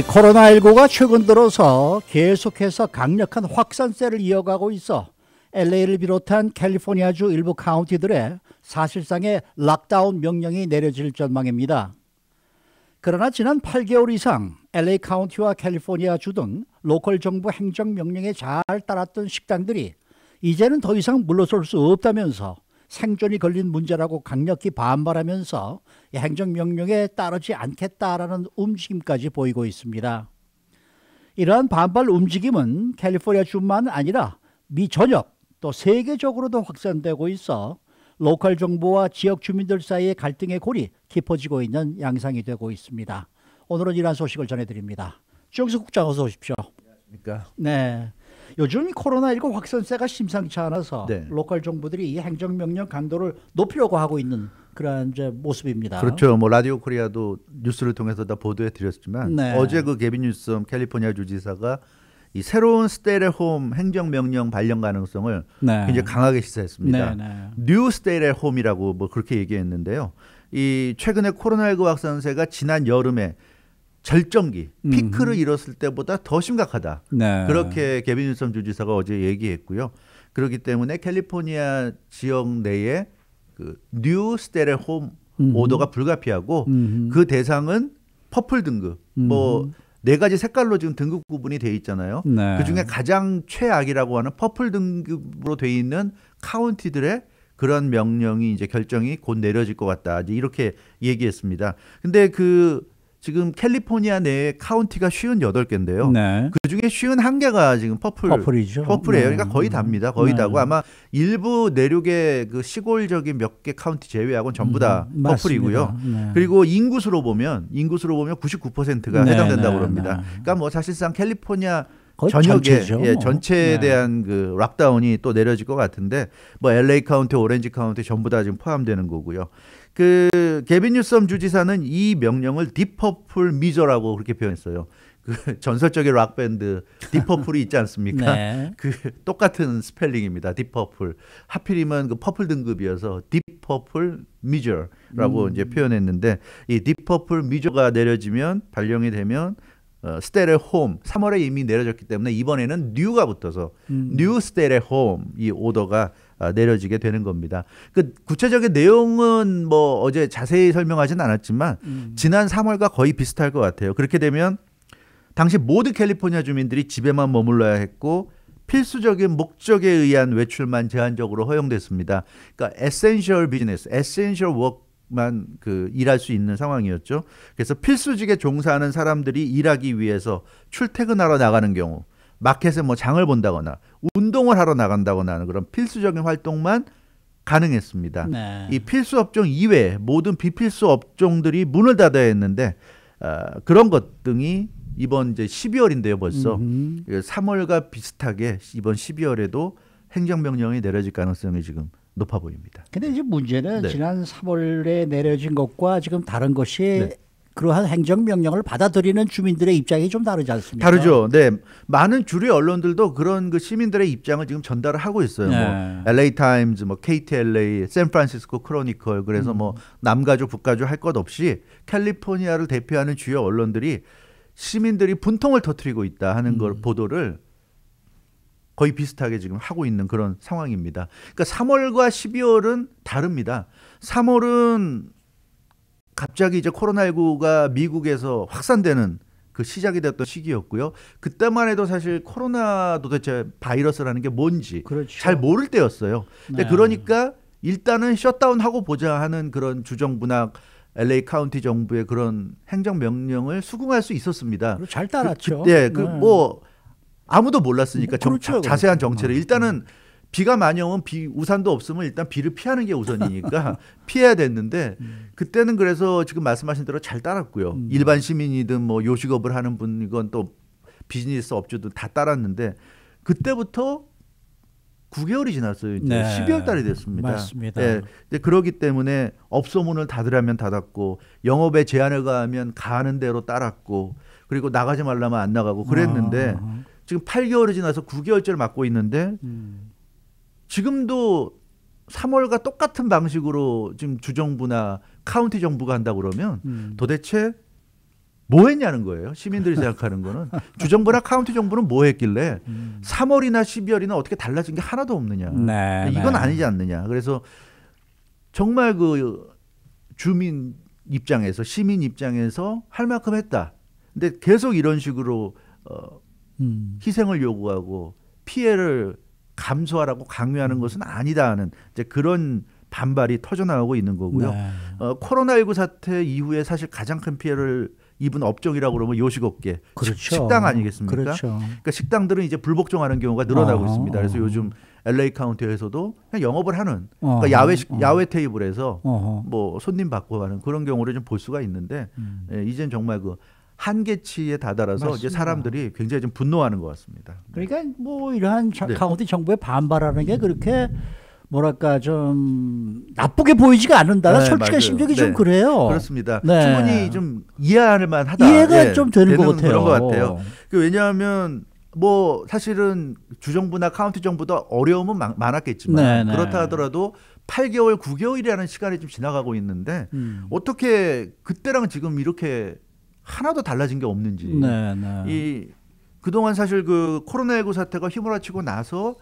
코로나19가 최근 들어서 계속해서 강력한 확산세를 이어가고 있어 LA를 비롯한 캘리포니아주 일부 카운티들의 사실상의 락다운 명령이 내려질 전망입니다. 그러나 지난 8개월 이상 LA 카운티와 캘리포니아주 등 로컬 정부 행정 명령에 잘 따랐던 식당들이 이제는 더 이상 물러설 수 없다면서 생존이 걸린 문제라고 강력히 반발하면서 행정명령에 따르지 않겠다라는 움직임까지 보이고 있습니다. 이러한 반발 움직임은 캘리포니아 주만 아니라 미 전역 또 세계적으로도 확산되고 있어 로컬 정부와 지역 주민들 사이의 갈등의 골이 깊어지고 있는 양상이 되고 있습니다. 오늘은 이러한 소식을 전해드립니다. 주영수 국장 어서 오십시오. 안녕하십니까. 네. 요즘 코로나19 확산세가 심상치 않아서 네. 로컬 정부들이 이 행정명령 강도를 높이려고 하고 있는 그런 이제 모습입니다. 그렇죠. 뭐 라디오 코리아도 뉴스를 통해서 다 보도해 드렸지만 네. 어제 그 개빈 뉴스엄 캘리포니아 주지사가 이 새로운 스테이홈 행정 명령 발령 가능성을 네. 굉장히 강하게 시사했습니다. 네, 네. 뉴 스테이홈이라고 뭐 그렇게 얘기했는데요. 이 최근에 코로나19 확산세가 지난 여름에 절정기 음. 피크를 음. 이뤘을 때보다 더 심각하다. 네. 그렇게 개빈 윌섬 주지사가 어제 얘기했고요. 그렇기 때문에 캘리포니아 지역 내에 그 뉴 스테레 홈 음흠. 오더가 불가피하고 음흠. 그 대상은 퍼플 등급 음흠. 뭐네 가지 색깔로 지금 등급 구분이 돼 있잖아요. 네. 그 중에 가장 최악이라고 하는 퍼플 등급으로 돼 있는 카운티들의 그런 명령이 이제 결정이 곧 내려질 것 같다. 이제 이렇게 얘기했습니다. 근데 그 지금 캘리포니아 내에 카운티가 쉬운 여덟 개인데요. 네. 그 중에 쉬운 한 개가 지금 퍼플 퍼플이죠. 퍼플이에요. 네. 그러니까 거의 답니다. 음. 거의 네. 다고 아마 일부 내륙의 그 시골적인 몇 개 카운티 제외하고는 전부 다 음, 퍼플이고요. 네. 그리고 인구수로 보면 인구수로 보면 99%가 해당된다고 합니다. 네, 그러니까 뭐 사실상 캘리포니아 전역에 예, 전체에 네. 대한 그 락다운이 또 내려질 것 같은데 뭐 LA 카운티, 오렌지 카운티 전부 다 지금 포함되는 거고요. 그 개빈 뉴섬 주지사는 이 명령을 디퍼플 미저라고 그렇게 표현했어요. 그 전설적인 락 밴드 디퍼플이 있지 않습니까? 네. 그 똑같은 스펠링입니다. 디퍼플. 하필이면 그 퍼플 등급이어서 디퍼플 미저라고 음. 이제 표현했는데 이 디퍼플 미저가 내려지면 발령이 되면 어, 스테레 홈 3월에 이미 내려졌기 때문에 이번에는 뉴가 붙어서 음. 뉴 스테레 홈 이 오더가 아, 내려지게 되는 겁니다. 그 구체적인 내용은 뭐 어제 자세히 설명하진 않았지만 음. 지난 3월과 거의 비슷할 것 같아요. 그렇게 되면 당시 모든 캘리포니아 주민들이 집에만 머물러야 했고 필수적인 목적에 의한 외출만 제한적으로 허용됐습니다. 그러니까 에센셜 비즈니스, 에센셜 워크만 그 일할 수 있는 상황이었죠. 그래서 필수직에 종사하는 사람들이 일하기 위해서 출퇴근하러 나가는 경우, 마켓에 뭐 장을 본다거나 운동을 하러 나간다고나는 그런 필수적인 활동만 가능했습니다. 네. 이 필수 업종 이외 모든 비필수 업종들이 문을 닫아야 했는데 어, 그런 것 등이 이번 이제 12월인데요 벌써 음 3월과 예, 비슷하게 이번 12월에도 행정명령이 내려질 가능성이 지금 높아 보입니다. 근데 이제 문제는 네. 지난 3월에 내려진 것과 지금 다른 것이 네. 그러한 행정명령을 받아들이는 주민들의 입장이 좀 다르지 않습니까? 다르죠. 네. 많은 주류 언론들도 그런 그 시민들의 입장을 지금 전달을 하고 있어요. 뭐 네. 뭐 LA 타임즈, 뭐 KT LA, 샌프란시스코 크로니컬 그래서 뭐 음. 뭐 남가주 북가주 할 것 없이 캘리포니아를 대표하는 주요 언론들이 시민들이 분통을 터트리고 있다 하는 걸 음. 보도를 거의 비슷하게 지금 하고 있는 그런 상황입니다. 그러니까 3월과 12월은 다릅니다. 3월은 갑자기 이제 코로나19가 미국에서 확산되는 그 시작이 됐던 시기였고요. 그때만 해도 사실 코로나 도대체 바이러스라는 게 뭔지 그렇죠. 잘 모를 때였어요. 근데 네. 그러니까 일단은 셧다운하고 보자 하는 그런 주정부나 LA 카운티 정부의 그런 행정 명령을 수긍할 수 있었습니다. 잘 따랐죠. 그, 그, 예, 그 네, 그뭐 네. 아무도 몰랐으니까 정, 그렇죠. 그렇죠. 자, 세한 정체를 아, 일단은 음. 비가 많이 오면 비 우산도 없으면 일단 비를 피하는 게 우선이니까 피해야 됐는데 음. 그때는 그래서 지금 말씀하신 대로 잘 따랐고요. 음. 일반 시민이든 뭐 요식업을 하는 분이건 또 비즈니스 업주도 다 따랐는데 그때부터 9개월이 지났어요. 이제 네. 12월 달이 됐습니다. 맞습니다. 네. 예. 근데 그러기 때문에 업소 문을 닫으라면 닫았고 영업에 제한을 가하면 가는 대로 따랐고 그리고 나가지 말라면 안 나가고 그랬는데 아. 지금 8개월이 지나서 9개월째를 맞고 있는데 음. 지금도 3월과 똑같은 방식으로 지금 주정부나 카운티 정부가 한다 그러면 음. 도대체 뭐 했냐는 거예요. 시민들이 생각하는 거는 주정부나 카운티 정부는 뭐 했길래 음. 3월이나 12월이나 어떻게 달라진 게 하나도 없느냐. 네, 네. 이건 네. 아니지 않느냐. 그래서 정말 그 주민 입장에서 시민 입장에서 할 만큼 했다. 근데 계속 이런 식으로 어, 음. 희생을 요구하고 피해를 감소하라고 강요하는 음. 것은 아니다 하는 이제 그런 반발이 터져 나오고 있는 거고요. 네. 어, 코로나19 사태 이후에 사실 가장 큰 피해를 입은 업종이라고 그러면 요식업계, 그렇죠. 식당 아니겠습니까? 그렇죠. 그러니까 식당들은 이제 불복종하는 경우가 늘어나고 아, 있습니다. 그래서 요즘 LA 카운티에서도 그냥 영업을 하는 어, 그러니까 아. 야외 식, 어. 야외 테이블에서 어. 뭐 손님 받고 하는 그런 경우를 좀 볼 수가 있는데 음. 예, 이젠 정말 그 한계치에 다다라서 맞습니다. 이제 사람들이 굉장히 좀 분노하는 것 같습니다. 네. 그러니까 뭐 이러한 네. 카운티 정부에 반발하는 게 그렇게 뭐랄까 좀 나쁘게 보이지가 않는다. 네, 솔직한 맞아요. 심정이 네. 좀 그래요. 그렇습니다. 네. 충분히 좀 이해할 만하다. 이해가 예, 좀 되는, 되는 것 같아요. 그런 것 같아요. 그 왜냐하면 뭐 사실은 주정부나 카운티 정부도 어려움은 많았겠지만 네네. 그렇다 하더라도 8개월, 9개월이라는 시간이 좀 지나가고 있는데 음. 어떻게 그때랑 지금 이렇게 하나도 달라진 게 없는지. 네, 네. 이 그동안 사실 그 코로나19 사태가 휘몰아치고 나서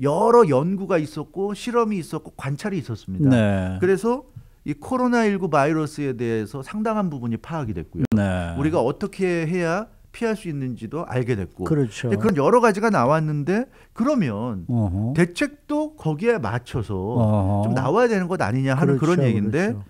여러 연구가 있었고 실험이 있었고 관찰이 있었습니다. 네. 그래서 이 코로나19 바이러스에 대해서 상당한 부분이 파악이 됐고요. 네. 우리가 어떻게 해야 피할 수 있는지도 알게 됐고. 그렇죠. 네, 그런 여러 가지가 나왔는데 그러면 어허. 대책도 거기에 맞춰서 어허. 좀 나와야 되는 것 아니냐 하는 그렇죠, 그런 얘기인데 그렇죠.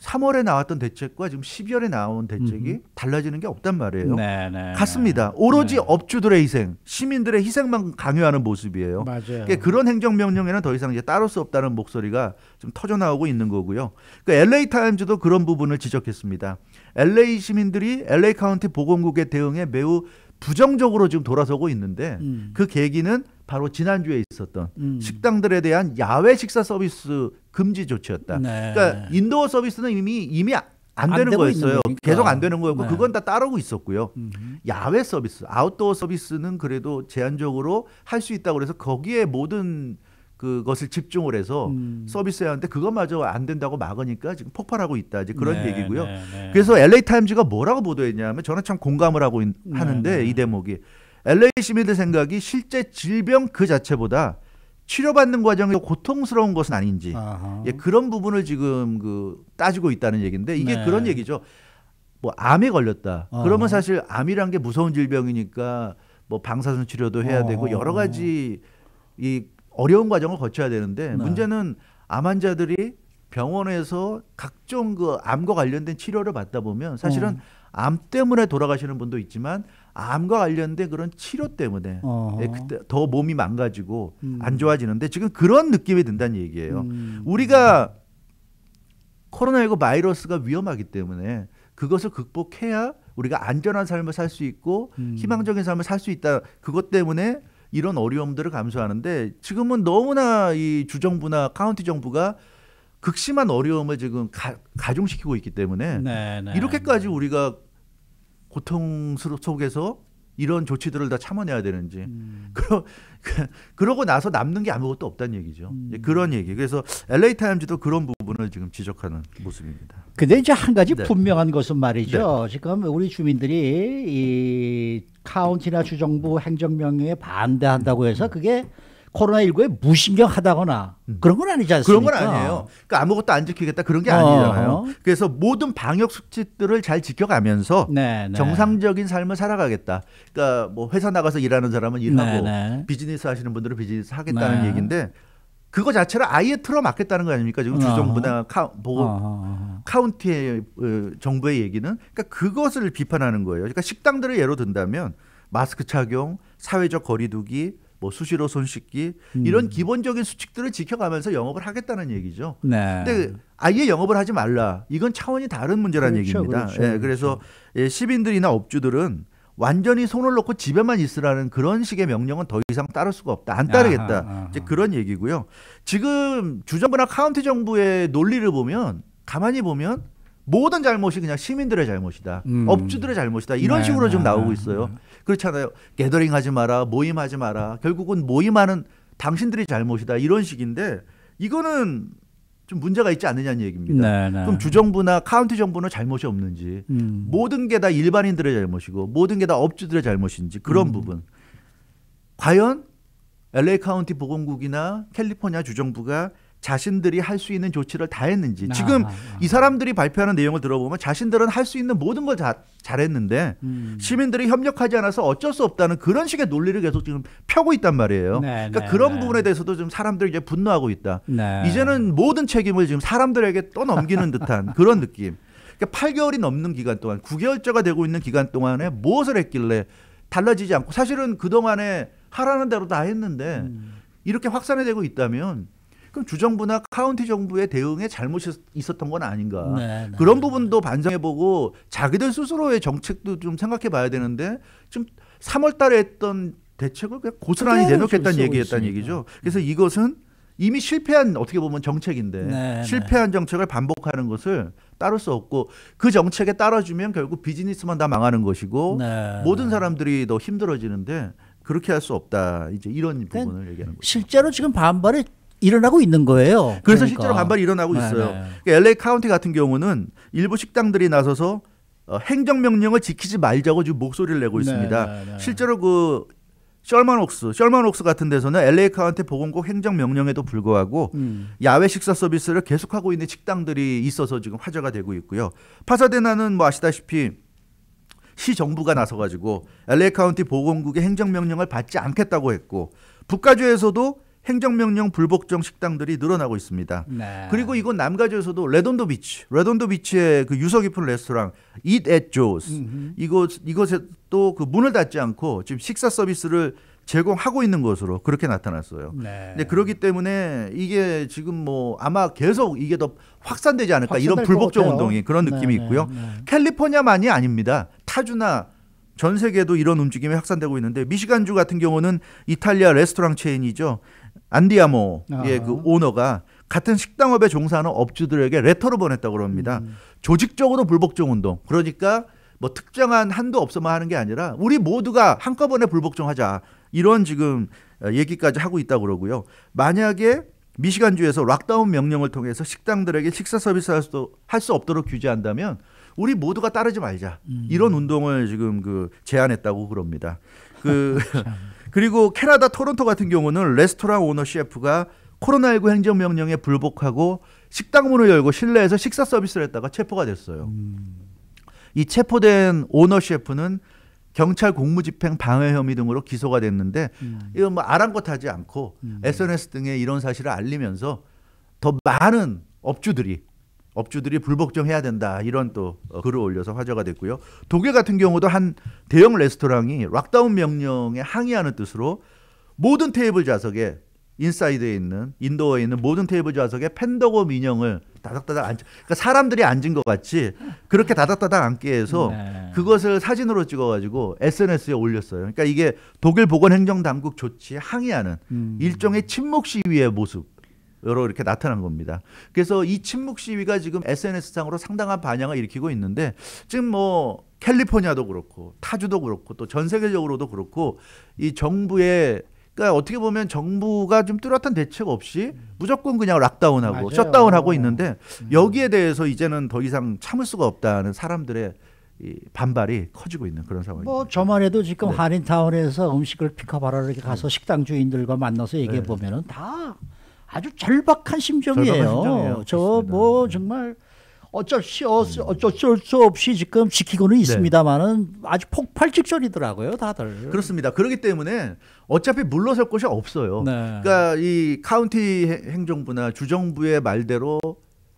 3월에 나왔던 대책과 지금 12월에 나온 대책이 음. 달라지는 게 없단 말이에요. 네네. 네, 네. 같습니다. 오로지 네. 업주들의 희생, 시민들의 희생만 강요하는 모습이에요. 맞아요. 그러니까 그런 행정명령에는 더 이상 이제 따를 수 없다는 목소리가 좀 터져 나오고 있는 거고요. 그러니까 LA 타임즈도 그런 부분을 지적했습니다. LA 시민들이 LA 카운티 보건국의 대응에 매우 부정적으로 지금 돌아서고 있는데 음. 그 계기는 바로 지난주에 있었던 음. 식당들에 대한 야외 식사 서비스 금지 조치였다. 네. 그러니까 인도어 서비스는 이미 이미 안 되는 안 거였어요. 계속 안 되는 거였고 네. 그건 다 따르고 있었고요. 음 야외 서비스, 아웃도어 서비스는 그래도 제한적으로 할 수 있다고 그래서 거기에 모든 그것을 집중을 해서 음. 서비스해야 하는데 그것마저 안 된다고 막으니까 지금 폭발하고 있다. 이제 그런 네, 얘기고요. 네, 네. 그래서 LA 타임즈가 뭐라고 보도했냐면 저는 참 공감을 하고 있, 네, 하는데 이 대목이 LA 시민들 생각이 실제 질병 그 자체보다 치료받는 과정에서 고통스러운 것은 아닌지 예, 그런 부분을 지금 그 따지고 있다는 얘기인데 이게 네. 그런 얘기죠. 뭐 암에 걸렸다. 어허. 그러면 사실 암이란 게 무서운 질병이니까 뭐 방사선 치료도 해야 어허. 되고 어. 여러 가지 이 어려운 과정을 거쳐야 되는데 네. 문제는 암 환자들이 병원에서 각종 그 암과 관련된 치료를 받다 보면 사실은 어. 암 때문에 돌아가시는 분도 있지만 암과 관련된 그런 치료 때문에 예, 그때 더 몸이 망가지고 음. 안 좋아지는데 지금 그런 느낌이 든다는 얘기예요. 음. 우리가 코로나19 바이러스가 위험하기 때문에 그것을 극복해야 우리가 안전한 삶을 살 수 있고 음. 희망적인 삶을 살 수 있다. 그것 때문에 이런 어려움들을 감수하는데 지금은 너무나 이 주정부나 카운티 정부가 극심한 어려움을 지금 가, 가중시키고 있기 때문에 네네. 네, 이렇게까지 네. 우리가 고통 스럽 속에서 이런 조치들을 다 참아내야 되는지 음. 그러, 그러고 나서 남는 게 아무것도 없다는 얘기죠. 음. 예, 그런 얘기. 그래서 LA 타임즈도 그런 부분을 지금 지적하는 모습입니다. 근데 이제 한 가지 네. 분명한 것은 말이죠. 네. 지금 우리 주민들이 이 카운티나 주정부 행정명령에 반대한다고 해서 그게 코로나19에 무신경하다거나 음. 그런 건 아니지 않습니까? 그런 건 아니에요. 그러니까 아무것도 안 지키겠다 그런 게 아니잖아요. 어. 그래서 모든 방역 수칙들을 잘 지켜가면서 네, 네. 정상적인 삶을 살아가겠다. 그러니까 뭐 회사 나가서 일하는 사람은 일하고 네, 네. 비즈니스 하시는 분들은 비즈니스 하겠다는 네. 얘기인데 그거 자체를 아예 틀어막겠다는 거 아닙니까? 지금 주정부나 카, 뭐, 어 카운티의 정부의 얘기는 그러니까 그것을 비판하는 거예요. 그러니까 식당들을 예로 든다면 마스크 착용, 사회적 거리두기, 뭐 수시로 손 씻기 음. 이런 기본적인 수칙들을 지켜가면서 영업을 하겠다는 얘기죠. 네. 근데 아예 영업을 하지 말라. 이건 차원이 다른 문제라는 그렇죠, 얘기입니다. 그렇죠, 예, 그래서 그렇죠. 예, 시민들이나 업주들은 완전히 손을 놓고 집에만 있으라는 그런 식의 명령은 더 이상 따를 수가 없다. 안 따르겠다. 아하, 아하. 이제 그런 얘기고요. 지금 주정부나 카운티 정부의 논리를 보면 가만히 보면 모든 잘못이 그냥 시민들의 잘못이다. 음. 업주들의 잘못이다. 이런 네, 식으로 네, 좀 나오고 네, 있어요. 네. 그렇잖아요. 게더링 하지 마라, 모임 하지 마라. 결국은 모임하는 당신들이 잘못이다. 이런 식인데 이거는 좀 문제가 있지 않느냐는 얘기입니다. 네네. 네. 그럼 주정부나 카운티 정부는 잘못이 없는지 음. 모든 게 다 일반인들의 잘못이고 모든 게 다 업주들의 잘못인지 그런 음. 부분. 과연 LA 카운티 보건국이나 캘리포니아 주정부가 자신들이 할 수 있는 조치를 다 했는지 아, 지금 아, 아. 이 사람들이 발표하는 내용을 들어보면 자신들은 할 수 있는 모든 걸다 잘했는데 음. 시민들이 협력하지 않아서 어쩔 수 없다는 그런 식의 논리를 계속 지금 펴고 있단 말이에요. 네, 그러니까 네, 그런 네. 부분에 대해서도 좀 사람들이 이제 분노하고 있다. 네. 이제는 모든 책임을 지금 사람들에게 또 넘기는 듯한 그런 느낌. 그러니까 8개월이 넘는 기간 동안 9개월째가 되고 있는 기간 동안에 무엇을 했길래 달라지지 않고 사실은 그 동안에 하라는 대로 다 했는데 음. 이렇게 확산이 되고 있다면 그럼 주정부나 카운티 정부의 대응에 잘못이 있었던 건 아닌가. 네, 네, 그런 네. 부분도 반성해보고 자기들 스스로의 정책도 좀 생각해봐야 되는데 지금 3월 달에 했던 대책을 그냥 고스란히 내놓겠다는 얘기했다는 얘기죠. 음. 그래서 이것은 이미 실패한 어떻게 보면 정책인데 네, 네 실패한 정책을 반복하는 것을 따를 수 없고 그 정책에 따라주면 결국 비즈니스만 다 망하는 것이고 네 모든 사람들이 더 힘들어지는데 그렇게 할 수 없다 이제 이런 그러니까 부분을 얘기하는 거죠. 실제로 지금 반발이 일어나고 있는 거예요. 그래서 그러니까. 실제로 반발이 일어나고 네, 있어요. 네. 그러니까 LA 카운티 같은 경우는 일부 식당들이 나서서 어, 행정명령을 지키지 말자고 지금 목소리를 내고 네, 있습니다. 네네네. 실제로 그 셜만옥스, 셜만옥스 같은 데서는 LA 카운티 보건국 행정명령에도 불구하고 음. 야외 식사 서비스를 계속하고 있는 식당들이 있어서 지금 화제가 되고 있고요. 파사데나는 뭐 아시다시피 시 정부가 나서 가지고 LA 카운티 보건국의 행정명령을 받지 않겠다고 했고 북가주에서도 행정명령 불복종 식당들이 늘어나고 있습니다. 네. 그리고 이곳 남가주에서도 레돈도 비치, 레돈도 비치의 그 유서 깊은 레스토랑 Eat at Joe's 이곳 이곳에 또 그 문을 닫지 않고 지금 식사 서비스를 제공하고 있는 것으로 그렇게 나타났어요. 네. 근데 그렇기 때문에 이게 지금 뭐 아마 계속 이게 더 확산되지 않을까 이런 불복종 운동이 그런 네, 느낌이 네, 있고요. 네. 캘리포니아만이 아닙니다. 타주나 전 세계도 이런 움직임이 확산되고 있는데 미시간주 같은 경우는 이탈리아 레스토랑 체인이죠. 안디아모의 아그 예, 오너가 같은 식당업에 종사하는 업주들에게 레터를 보냈다고 그럽니다. 음. 조직적으로 불복종 운동. 그러니까 뭐 특정한 한도 없어만 하는 게 아니라 우리 모두가 한꺼번에 불복종하자. 이런 지금 얘기까지 하고 있다고 그러고요. 만약에 미시간주에서 락다운 명령을 통해서 식당들에게 식사 서비스할 수, 할수 없도록 규제한다면 우리 모두가 따르지 말자. 음. 이런 운동을 지금 그 제안했다고 그럽니다. 그 그리고 캐나다 토론토 같은 경우는 레스토랑 오너 셰프가 코로나19 행정명령에 불복하고 식당 문을 열고 실내에서 식사 서비스를 했다가 체포가 됐어요. 음. 이 체포된 오너 셰프는 경찰 공무집행 방해 혐의 등으로 기소가 됐는데 음. 이건 뭐 아랑곳하지 않고 SNS 음. 등에 이런 사실을 알리면서 더 많은 업주들이 업주들이 불복종해야 된다 이런 또 어, 글을 올려서 화제가 됐고요. 독일 같은 경우도 한 대형 레스토랑이 락다운 명령에 항의하는 뜻으로 모든 테이블 좌석에 인사이드에 있는 인도어에 있는 모든 테이블 좌석에 펜더곰 인형을 다닥다닥 앉 그러니까 사람들이 앉은 것 같이 그렇게 다닥다닥 앉게 해서 네. 그것을 사진으로 찍어가지고 SNS에 올렸어요. 그러니까 이게 독일 보건행정당국 조치에 항의하는 음. 일종의 침묵 시위의 모습. 으로 이렇게 나타난 겁니다. 그래서 이 침묵 시위가 지금 SNS상으로 상당한 반향을 일으키고 있는데 지금 뭐 캘리포니아도 그렇고 타주도 그렇고 또 전 세계적으로도 그렇고 이 정부의 그러니까 어떻게 보면 정부가 좀 뚜렷한 대책 없이 무조건 그냥 락다운하고 맞아요. 셧다운하고 음. 있는데 음. 여기에 대해서 이제는 더 이상 참을 수가 없다는 사람들의 이 반발이 커지고 있는 그런 상황입니다. 뭐 저만 해도 지금 네. 한인타운에서 음식을 피카바라 이렇게 가서 네. 식당 주인들과 만나서 얘기해 네. 보면은 다 아주 절박한 심정이에요. 저 뭐 정말 어쩔 수 없이, 어쩔 수 없이 지금 지키고는 네. 있습니다만은 네. 아주 폭발 직전이더라고요, 다들. 그렇습니다. 그렇기 때문에 어차피 물러설 곳이 없어요. 네. 그러니까 이 카운티 행정부나 주정부의 말대로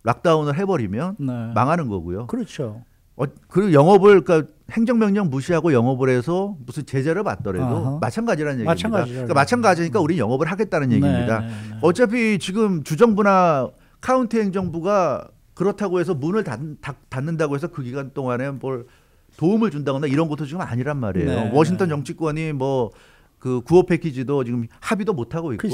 락다운을 해버리면 네. 망하는 거고요. 그렇죠. 어, 그리고 영업을 그러니까 행정명령 무시하고 영업을 해서 무슨 제재를 받더라도 마찬가지라는 얘기입니다. 마찬가지죠. 그러니까 마찬가지니까 음. 우리 영업을 하겠다는 얘기입니다. 네, 네, 네. 어차피 지금 주정부나 카운티 행정부가 그렇다고 해서 문을 닫, 닫는다고 해서 그 기간 동안에 뭘 도움을 준다거나 이런 것도 지금 아니란 말이에요. 네. 워싱턴 정치권이 뭐그 구호 패키지도 지금 합의도 못 하고 있고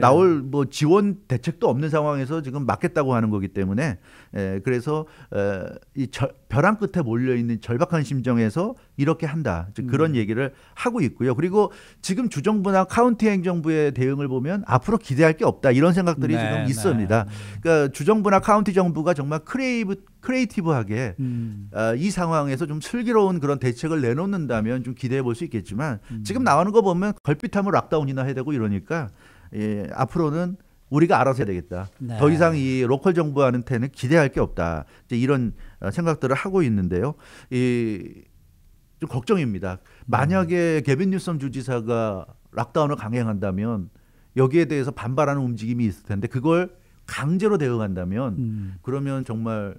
나올 뭐 지원 대책도 없는 상황에서 지금 막겠다고 하는 거기 때문에 에 예, 그래서 에, 어, 이 절, 벼랑 끝에 몰려 있는 절박한 심정에서 이렇게 한다. 즉 그런 음. 얘기를 하고 있고요. 그리고 지금 주정부나 카운티 행정부의 대응을 보면 앞으로 기대할 게 없다. 이런 생각들이 네, 지금 네. 있습니다. 그러니까 주정부나 카운티 정부가 정말 크레이브 크리에이티브하게 음. 어, 이 상황에서 좀 슬기로운 그런 대책을 내놓는다면 좀 기대해 볼 수 있겠지만 음. 지금 나오는 거 보면 걸핏하면 락다운이나 해야 되고 이러니까 예, 앞으로는 우리가 알아서 해야 되겠다. 네. 더 이상 이 로컬 정부한테는 기대할 게 없다. 이제 이런 어, 생각들을 하고 있는데요. 이좀 걱정입니다. 만약에 음. 개빈 뉴섬 주지사가 락다운을 강행한다면 여기에 대해서 반발하는 움직임이 있을 텐데 그걸 강제로 대응한다면 음. 그러면 정말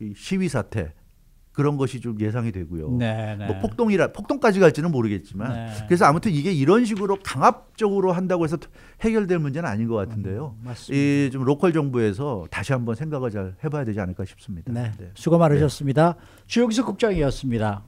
이 시위 사태 그런 것이 좀 예상이 되고요. 네, 네. 뭐 폭동이라 폭동까지 갈지는 모르겠지만 네. 그래서 아무튼 이게 이런 식으로 강압적으로 한다고 해서 해결될 문제는 아닌 것 같은데요. 음, 이좀 로컬 정부에서 다시 한번 생각을 잘 해봐야 되지 않을까 싶습니다. 네, 네. 수고 많으셨습니다. 네. 주영수 국장이었습니다.